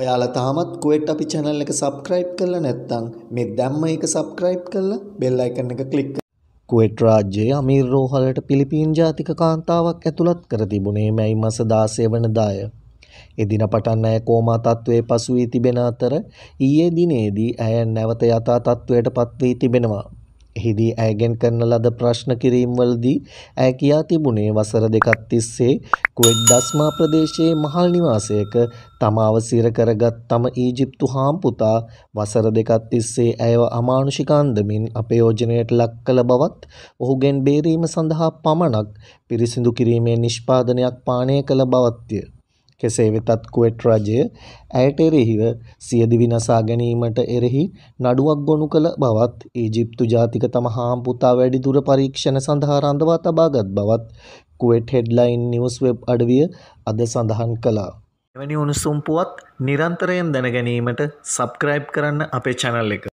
ඔයාලා තාමත් කුවෙට් අපි channel එක subscribe කරලා නැත්නම් මේ දැම්ම එක subscribe කරලා bell icon එක click කුවෙට් රාජ්‍යයේ අමීර් රෝහලට පිලිපීන් ජාතික කාන්තාවක් ඇතුළත් කර තිබුණේ මැයි මස 16 වනදාය. එදින පටන් ඇය කෝමා තත්ත්වයේ පසු වී තිබෙන අතර ඊයේ දිනේදී ඇය නැවත යථා තත්ත්වයට පත් වී තිබෙනවා. එහිදී ඇයගෙන් කරන ලද ප්‍රශ්න කිරීම්වලදී ඇය කියා තිබුණේ වසර දෙකක් තිස්සේ කුවෙට් ඩස්මා ප්‍රදේශයේ මහල් නිවාසයක තමාව සිර කරගත් තම ඊජිප්තු හාම්පුතා වසර දෙකක් තිස්සේ ඇයව අමානුෂික අන්දමින් අපයෝජනයට ලක් කළ බවත් ඔහුගෙන් බේරීම සඳහා පමණක් පිරිසිදු කිරීමේ නිෂ්පාදනයක් පානය කළ බවත්ය. කෙසේ වෙතත් කුවෙට් රජය ඇයට එරෙහිව සියදිවි නසා ගැනීමට එරෙහි නඩුවක් ගොනු කළ බවත් ඊජිප්තු ජාතික තම හාම්පුතා වැඩිදුර පරීක්ෂණ සඳහා රඳවා තබාගත් බවත් කුවෙට් හෙඩ්ලයින් නිවස් වෙබ් අඩවිය අද සඳහන් කළා. එවැනි උණුසුම් පුවත් නිරන්තරයෙන් දැනගැනීමට සබ්ක්‍රයිබ් කරන්න අපේ චැනල් එක